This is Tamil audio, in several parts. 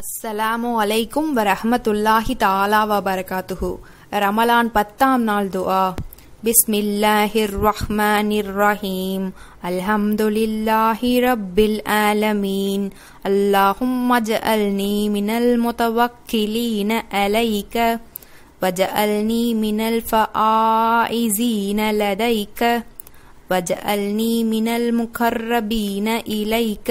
அஸ்ஸலாமு அலைக்கும் வரஹமத்துல்லாஹி தாலா வபரகாத்துஹு ரமலான் பத்தாம் நாள் துஆ بسم الله الرحمن الرحيم الحمد لله رب العالمين اللهم اجعلني من المتوكلين عليك واجعلني من الفائزين لديك واجعلني من المقربين إليك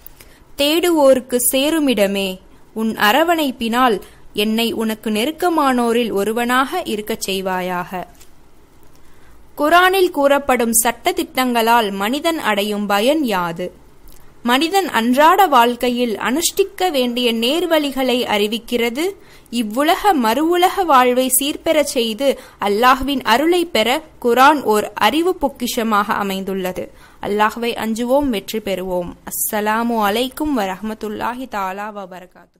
தேடுவோருக்கு சேருமிடமே உன் அரவணைப்பினால் என்னை உனக்கு நெருக்கமானோரில் ஒருவனாக இருக்கச் செய்வாயாக குரானில் கூறப்படும் சட்ட திட்டங்களால் மனிதன் அடையும் பயன் யாது மனிதன் அன்றாட வாழ்க்கையில் அனுஷ்டிக்க வேண்டிய நேர்வழிகளை அறிவிக்கிறது இவ்வுலக மறுவுலக வாழ்வை சீர்பெறச் செய்து அல்லாஹ்வின் அருளை பெற குரான் ஓர் அறிவு பொக்கிஷமாக அமைந்துள்ளது அல்லாஹ்வை அஞ்சுவோம் வெற்றி பெறுவோம் அஸ்ஸலாமு அலைக்கும் வரஹமத்துல்லாஹி தாலா வபரகாத்து